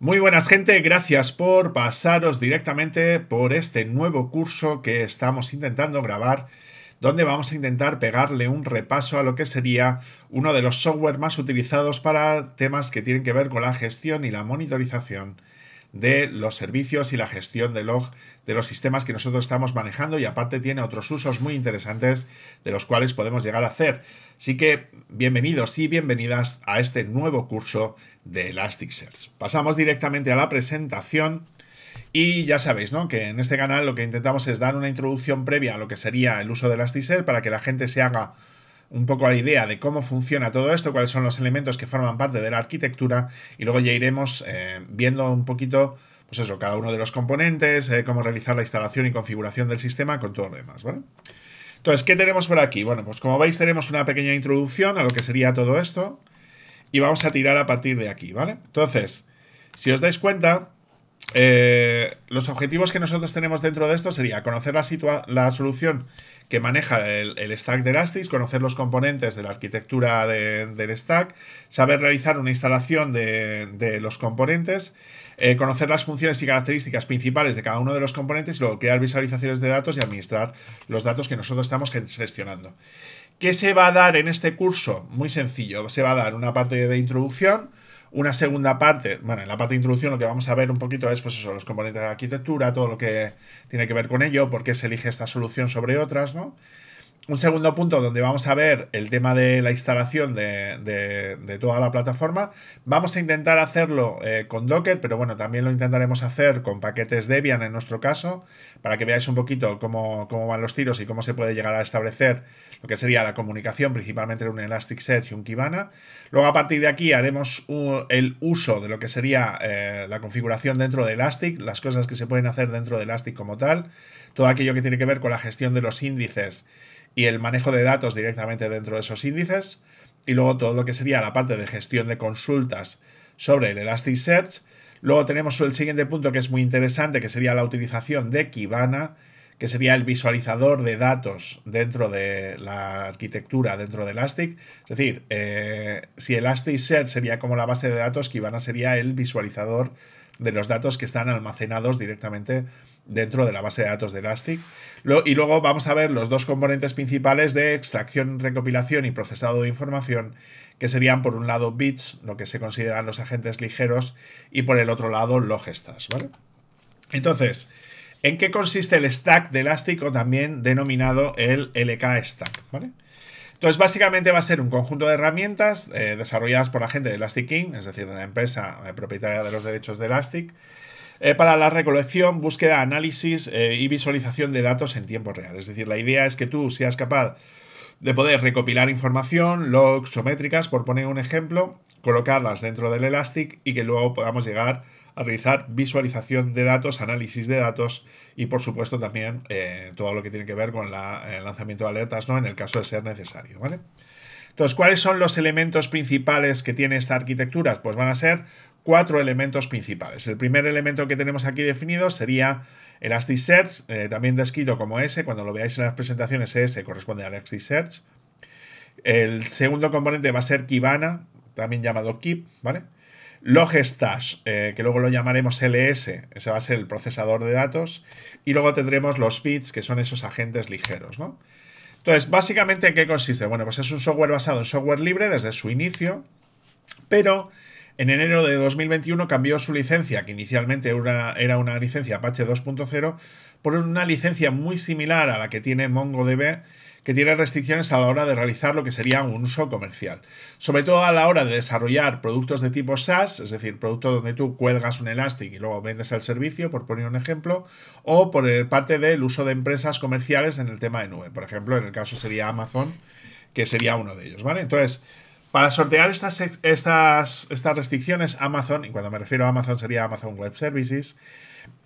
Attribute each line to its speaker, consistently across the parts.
Speaker 1: Muy buenas gente, gracias por pasaros directamente por este nuevo curso que estamos intentando grabar, donde vamos a intentar pegarle un repaso a lo que sería uno de los software más utilizados para temas que tienen que ver con la gestión y la monitorización de los servicios y la gestión de, log, de los sistemas que nosotros estamos manejando y aparte tiene otros usos muy interesantes de los cuales podemos llegar a hacer. Así que bienvenidos y bienvenidas a este nuevo curso de Elasticsearch. Pasamos directamente a la presentación. Y ya sabéis, ¿no? Que en este canal lo que intentamos es dar una introducción previa a lo que sería el uso de Elasticsearch para que la gente se haga un poco la idea de cómo funciona todo esto, cuáles son los elementos que forman parte de la arquitectura y luego ya iremos eh, viendo un poquito, pues eso, cada uno de los componentes, eh, cómo realizar la instalación y configuración del sistema con todo lo demás, ¿vale? Entonces, ¿qué tenemos por aquí? Bueno, pues como veis tenemos una pequeña introducción a lo que sería todo esto y vamos a tirar a partir de aquí, ¿vale? Entonces, si os dais cuenta, eh, los objetivos que nosotros tenemos dentro de esto sería conocer la, solución que maneja el, stack de Elastic, conocer los componentes de la arquitectura del stack, saber realizar una instalación de, los componentes, eh, conocer las funciones y características principales de cada uno de los componentes y luego crear visualizaciones de datos y administrar los datos que nosotros estamos gestionando. ¿Qué se va a dar en este curso? Muy sencillo, se va a dar una parte de introducción, una segunda parte, bueno, en la parte de introducción lo que vamos a ver un poquito es, pues eso, los componentes de la arquitectura, todo lo que tiene que ver con ello, por qué se elige esta solución sobre otras, ¿no? un segundo punto donde vamos a ver el tema de la instalación de, toda la plataforma. Vamos a intentar hacerlo eh, con Docker, pero bueno, también lo intentaremos hacer con paquetes Debian en nuestro caso, para que veáis un poquito cómo, cómo van los tiros y cómo se puede llegar a establecer lo que sería la comunicación, principalmente en un Elasticsearch y un Kibana. Luego a partir de aquí haremos el uso de lo que sería eh, la configuración dentro de Elastic, las cosas que se pueden hacer dentro de Elastic como tal, todo aquello que tiene que ver con la gestión de los índices y el manejo de datos directamente dentro de esos índices. Y luego todo lo que sería la parte de gestión de consultas sobre el Elasticsearch. Luego tenemos el siguiente punto que es muy interesante, que sería la utilización de Kibana, que sería el visualizador de datos dentro de la arquitectura, dentro de Elastic. Es decir, eh, si Elasticsearch sería como la base de datos, Kibana sería el visualizador de los datos que están almacenados directamente dentro de la base de datos de Elastic. y luego vamos a ver los dos componentes principales de extracción, recopilación y procesado de información, que serían por un lado bits, lo que se consideran los agentes ligeros, y por el otro lado logestars, ¿vale? Entonces, ¿en qué consiste el stack de Elastic o también denominado el LK Stack, Entonces, básicamente va a ser un conjunto de herramientas eh, desarrolladas por la gente de Elastic King, es decir, de la empresa eh, propietaria de los derechos de Elastic, eh, para la recolección, búsqueda, análisis eh, y visualización de datos en tiempo real. Es decir, la idea es que tú seas capaz de poder recopilar información, logs o métricas, por poner un ejemplo, colocarlas dentro del Elastic y que luego podamos llegar a realizar visualización de datos, análisis de datos y por supuesto también eh, todo lo que tiene que ver con la, el lanzamiento de alertas ¿no? en el caso de ser necesario. ¿vale? Entonces, ¿cuáles son los elementos principales que tiene esta arquitectura? Pues van a ser cuatro elementos principales. El primer elemento que tenemos aquí definido sería Elasticsearch, eh, también descrito como S, cuando lo veáis en las presentaciones S corresponde a Elasticsearch. El segundo componente va a ser Kibana, también llamado Kip, ¿vale? Logstash, eh, que luego lo llamaremos LS, ese va a ser el procesador de datos. Y luego tendremos los bits, que son esos agentes ligeros, ¿no? Entonces, básicamente, ¿en qué consiste? Bueno, pues es un software basado en software libre desde su inicio, pero en enero de 2021 cambió su licencia, que inicialmente era una licencia Apache 2.0, por una licencia muy similar a la que tiene MongoDB, que tiene restricciones a la hora de realizar lo que sería un uso comercial. Sobre todo a la hora de desarrollar productos de tipo SaaS, es decir, productos donde tú cuelgas un Elastic y luego vendes el servicio, por poner un ejemplo, o por eh, parte del uso de empresas comerciales en el tema de nube. Por ejemplo, en el caso sería Amazon, que sería uno de ellos, ¿vale? Entonces, para sortear estas, estas, estas restricciones, Amazon, y cuando me refiero a Amazon sería Amazon Web Services,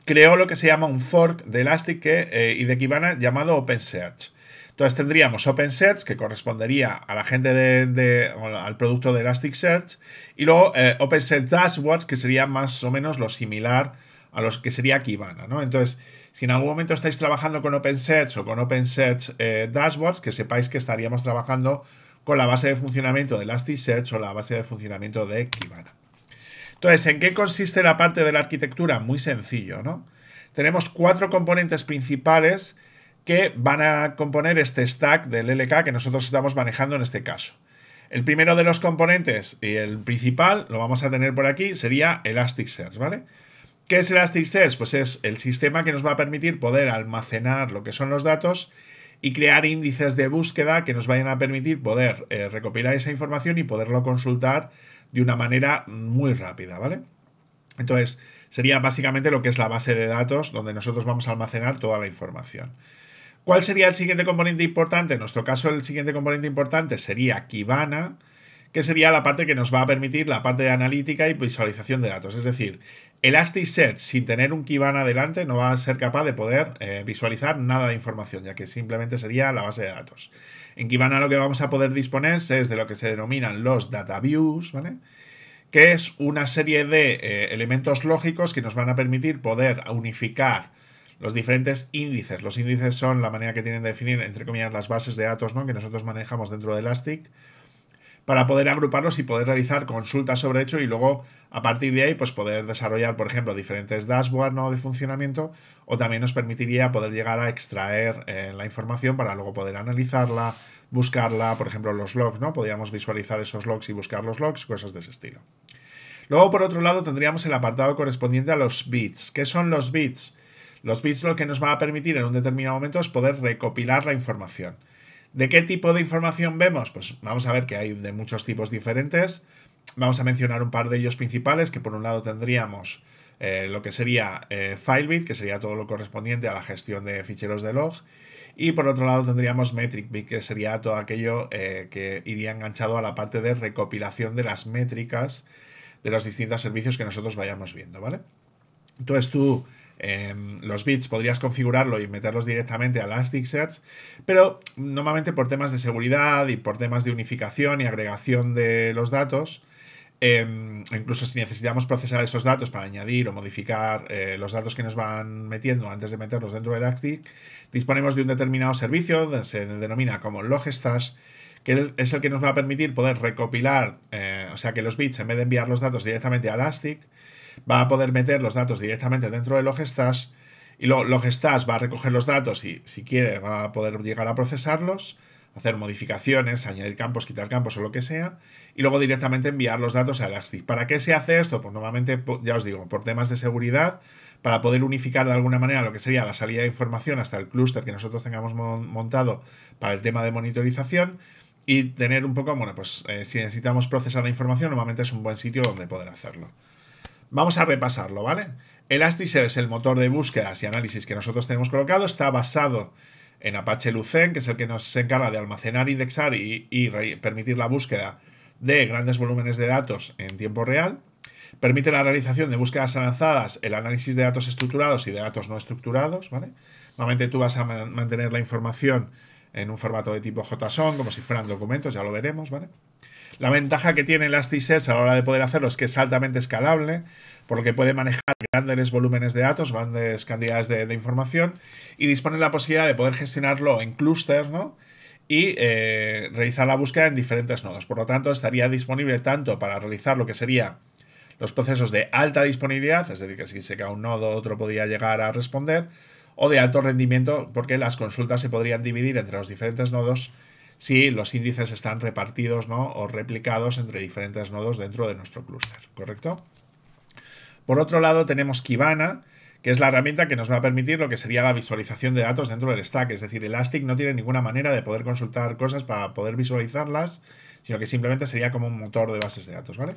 Speaker 1: creó lo que se llama un fork de Elastic eh, y de Kibana llamado OpenSearch. Entonces tendríamos OpenSearch, que correspondería a la gente de, al producto de Elasticsearch, y luego eh, OpenSearch Dashboards, que sería más o menos lo similar a los que sería Kibana, Entonces, si en algún momento estáis trabajando con OpenSearch o con OpenSearch eh, Dashboards, que sepáis que estaríamos trabajando con la base de funcionamiento de Elasticsearch o la base de funcionamiento de Kibana. Entonces, ¿en qué consiste la parte de la arquitectura? Muy sencillo, ¿no? Tenemos cuatro componentes principales que van a componer este stack del LK que nosotros estamos manejando en este caso. El primero de los componentes y el principal, lo vamos a tener por aquí, sería Elasticsearch, ¿vale? ¿Qué es Elasticsearch? Pues es el sistema que nos va a permitir poder almacenar lo que son los datos y crear índices de búsqueda que nos vayan a permitir poder eh, recopilar esa información y poderlo consultar de una manera muy rápida, ¿vale? Entonces, sería básicamente lo que es la base de datos donde nosotros vamos a almacenar toda la información. ¿Cuál sería el siguiente componente importante? En nuestro caso, el siguiente componente importante sería Kibana, que sería la parte que nos va a permitir la parte de analítica y visualización de datos. Es decir, Elasticsearch sin tener un Kibana delante no va a ser capaz de poder eh, visualizar nada de información, ya que simplemente sería la base de datos. En Kibana lo que vamos a poder disponer es de lo que se denominan los data views, ¿vale? que es una serie de eh, elementos lógicos que nos van a permitir poder unificar los diferentes índices. Los índices son la manera que tienen de definir, entre comillas, las bases de datos ¿no? que nosotros manejamos dentro de Elastic para poder agruparlos y poder realizar consultas sobre hecho y luego a partir de ahí pues poder desarrollar por ejemplo diferentes dashboards de funcionamiento o también nos permitiría poder llegar a extraer eh, la información para luego poder analizarla, buscarla, por ejemplo los logs, ¿no? Podríamos visualizar esos logs y buscar los logs, cosas de ese estilo. Luego por otro lado tendríamos el apartado correspondiente a los bits. ¿Qué son los bits? Los bits lo que nos va a permitir en un determinado momento es poder recopilar la información. ¿De qué tipo de información vemos? Pues vamos a ver que hay de muchos tipos diferentes. Vamos a mencionar un par de ellos principales, que por un lado tendríamos eh, lo que sería eh, FileBit, que sería todo lo correspondiente a la gestión de ficheros de log. Y por otro lado tendríamos MetricBit, que sería todo aquello eh, que iría enganchado a la parte de recopilación de las métricas de los distintos servicios que nosotros vayamos viendo, ¿vale? Entonces tú Em, los bits podrías configurarlo y meterlos directamente a Elasticsearch, pero normalmente por temas de seguridad y por temas de unificación y agregación de los datos, em, incluso si necesitamos procesar esos datos para añadir o modificar eh, los datos que nos van metiendo antes de meterlos dentro de Elastic, disponemos de un determinado servicio, se denomina como Logstash, que es el que nos va a permitir poder recopilar, eh, o sea, que los bits, en vez de enviar los datos directamente a Elastic, va a poder meter los datos directamente dentro de Logstash y luego Logstash va a recoger los datos y si quiere va a poder llegar a procesarlos, hacer modificaciones, añadir campos, quitar campos o lo que sea y luego directamente enviar los datos a Elastic. ¿Para qué se hace esto? Pues normalmente, ya os digo, por temas de seguridad, para poder unificar de alguna manera lo que sería la salida de información hasta el clúster que nosotros tengamos montado para el tema de monitorización y tener un poco, bueno, pues eh, si necesitamos procesar la información, normalmente es un buen sitio donde poder hacerlo. Vamos a repasarlo, ¿vale? Elasticsearch, el motor de búsquedas y análisis que nosotros tenemos colocado, está basado en Apache Lucene, que es el que nos encarga de almacenar, indexar y, permitir la búsqueda de grandes volúmenes de datos en tiempo real. Permite la realización de búsquedas avanzadas, el análisis de datos estructurados y de datos no estructurados, ¿vale? Normalmente tú vas a mantener la información en un formato de tipo JSON, como si fueran documentos, ya lo veremos, ¿vale? La ventaja que tiene Elasticsearch a la hora de poder hacerlo es que es altamente escalable, por lo que puede manejar grandes volúmenes de datos, grandes cantidades de, información, y dispone la posibilidad de poder gestionarlo en clúster ¿no? y eh, realizar la búsqueda en diferentes nodos. Por lo tanto, estaría disponible tanto para realizar lo que sería los procesos de alta disponibilidad, es decir, que si se cae un nodo, otro podría llegar a responder, o de alto rendimiento, porque las consultas se podrían dividir entre los diferentes nodos si los índices están repartidos ¿no? o replicados entre diferentes nodos dentro de nuestro clúster, ¿correcto? Por otro lado, tenemos Kibana, que es la herramienta que nos va a permitir lo que sería la visualización de datos dentro del stack. Es decir, Elastic no tiene ninguna manera de poder consultar cosas para poder visualizarlas, sino que simplemente sería como un motor de bases de datos, ¿vale?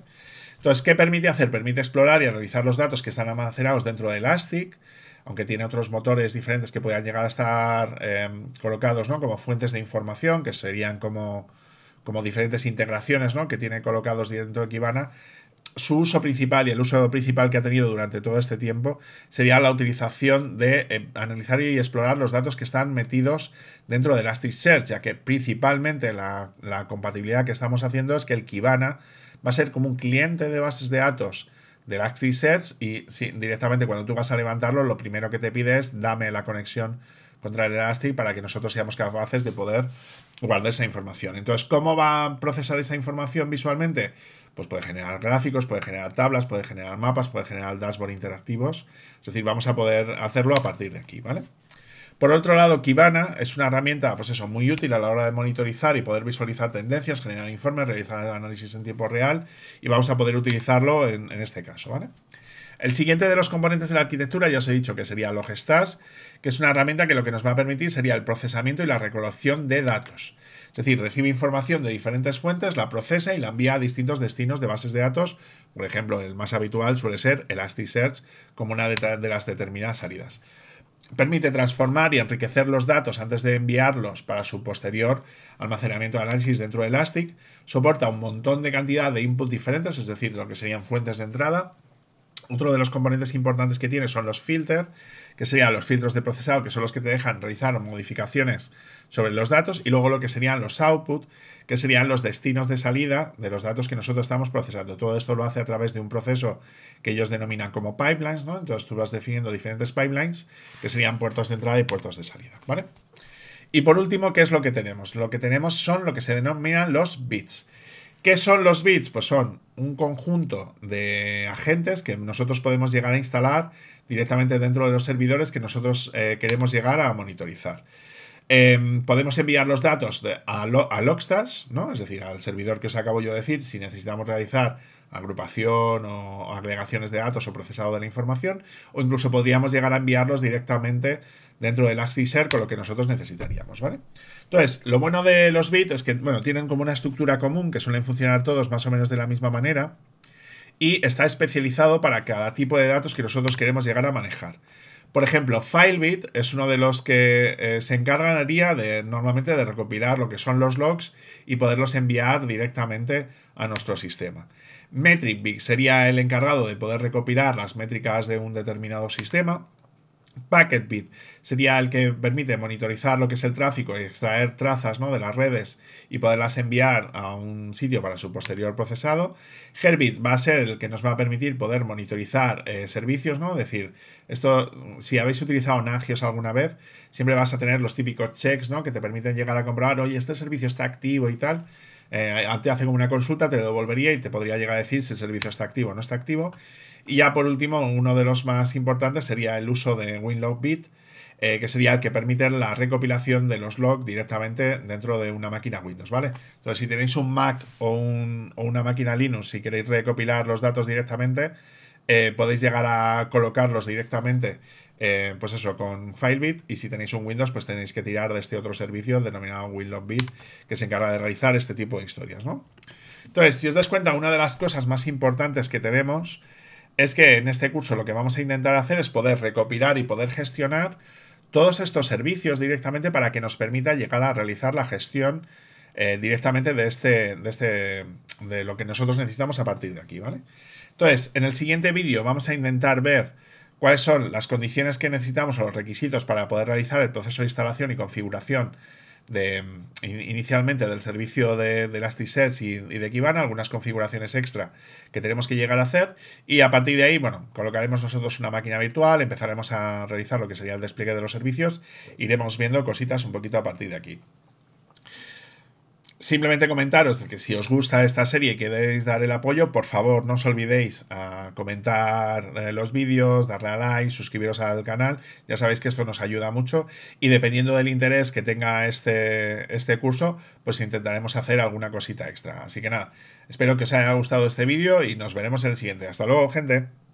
Speaker 1: Entonces, ¿qué permite hacer? Permite explorar y analizar los datos que están almacenados dentro de Elastic, aunque tiene otros motores diferentes que puedan llegar a estar em, colocados, ¿no? Como fuentes de información, que serían como, como diferentes integraciones, ¿no? Que tiene colocados dentro de Kibana. Su uso principal y el uso principal que ha tenido durante todo este tiempo sería la utilización de em, analizar y explorar los datos que están metidos dentro de Elasticsearch, ya que principalmente la, la compatibilidad que estamos haciendo es que el Kibana va a ser como un cliente de bases de datos del Axis Search y directamente cuando tú vas a levantarlo, lo primero que te pide es dame la conexión contra el Elastic para que nosotros seamos capaces de poder guardar esa información. Entonces, ¿cómo va a procesar esa información visualmente? Pues puede generar gráficos, puede generar tablas, puede generar mapas, puede generar dashboard interactivos. Es decir, vamos a poder hacerlo a partir de aquí, ¿vale? Por otro lado, Kibana es una herramienta pues eso, muy útil a la hora de monitorizar y poder visualizar tendencias, generar informes, realizar análisis en tiempo real y vamos a poder utilizarlo en, este caso. El siguiente de los componentes de la arquitectura, ya os he dicho que sería Logstash, que es una herramienta que lo que nos va a permitir sería el procesamiento y la recolección de datos. Es decir, recibe información de diferentes fuentes, la procesa y la envía a distintos destinos de bases de datos. Por ejemplo, el más habitual suele ser Elasticsearch como una de las determinadas salidas permite transformar y enriquecer los datos antes de enviarlos para su posterior almacenamiento de análisis dentro de Elastic, soporta un montón de cantidad de input diferentes, es decir, lo que serían fuentes de entrada, otro de los componentes importantes que tiene son los filters, que serían los filtros de procesado, que son los que te dejan realizar modificaciones sobre los datos, y luego lo que serían los output, que serían los destinos de salida de los datos que nosotros estamos procesando. Todo esto lo hace a través de un proceso que ellos denominan como pipelines, ¿no? Entonces tú vas definiendo diferentes pipelines, que serían puertos de entrada y puertos de salida, ¿vale? Y por último, ¿qué es lo que tenemos? Lo que tenemos son lo que se denominan los bits. ¿Qué son los bits? Pues son un conjunto de agentes que nosotros podemos llegar a instalar directamente dentro de los servidores que nosotros eh, queremos llegar a monitorizar. Em, podemos enviar los datos a, lo, Logstash, ¿no? es decir, al servidor que os acabo yo de decir, si necesitamos realizar agrupación o agregaciones de datos o procesado de la información, o incluso podríamos llegar a enviarlos directamente a dentro del ser con lo que nosotros necesitaríamos, ¿vale? Entonces, lo bueno de los bits es que, bueno, tienen como una estructura común que suelen funcionar todos más o menos de la misma manera y está especializado para cada tipo de datos que nosotros queremos llegar a manejar. Por ejemplo, FileBit es uno de los que eh, se encargaría de, normalmente de recopilar lo que son los logs y poderlos enviar directamente a nuestro sistema. MetricBit sería el encargado de poder recopilar las métricas de un determinado sistema. PacketBit sería el que permite monitorizar lo que es el tráfico y extraer trazas ¿no? de las redes y poderlas enviar a un sitio para su posterior procesado. Herbit va a ser el que nos va a permitir poder monitorizar eh, servicios, ¿no? Es decir, esto, si habéis utilizado Nagios alguna vez, siempre vas a tener los típicos checks, ¿no? Que te permiten llegar a comprobar, oye, este servicio está activo y tal. Eh, te hace como una consulta, te devolvería y te podría llegar a decir si el servicio está activo o no está activo. Y ya por último, uno de los más importantes sería el uso de WinLogBit, eh, que sería el que permite la recopilación de los logs directamente dentro de una máquina Windows, ¿vale? Entonces, si tenéis un Mac o, un, o una máquina Linux y queréis recopilar los datos directamente, eh, podéis llegar a colocarlos directamente, eh, pues eso, con FileBit y si tenéis un Windows, pues tenéis que tirar de este otro servicio denominado WinLogBit que se encarga de realizar este tipo de historias, Entonces, si os das cuenta, una de las cosas más importantes que tenemos es que en este curso lo que vamos a intentar hacer es poder recopilar y poder gestionar todos estos servicios directamente para que nos permita llegar a realizar la gestión eh, directamente de este, de este, de lo que nosotros necesitamos a partir de aquí, ¿vale? Entonces, en el siguiente vídeo vamos a intentar ver cuáles son las condiciones que necesitamos o los requisitos para poder realizar el proceso de instalación y configuración mm, inicialmente del servicio de, de Elasticsearch y, y, de Kibana, algunas configuraciones extra que tenemos que llegar a hacer y a partir de ahí, bueno, colocaremos nosotros una máquina virtual, empezaremos a realizar lo que sería el despliegue de los servicios, iremos viendo cositas un poquito a partir de aquí. Simplemente comentaros que si os gusta esta serie y queréis dar el apoyo, por favor no os olvidéis a comentar eh, los vídeos, darle a like, suscribiros al canal. Ya sabéis que esto nos ayuda mucho y dependiendo del interés que tenga este, este curso, pues intentaremos hacer alguna cosita extra. Así que nada, espero que os haya gustado este vídeo y nos veremos en el siguiente. Hasta luego, gente.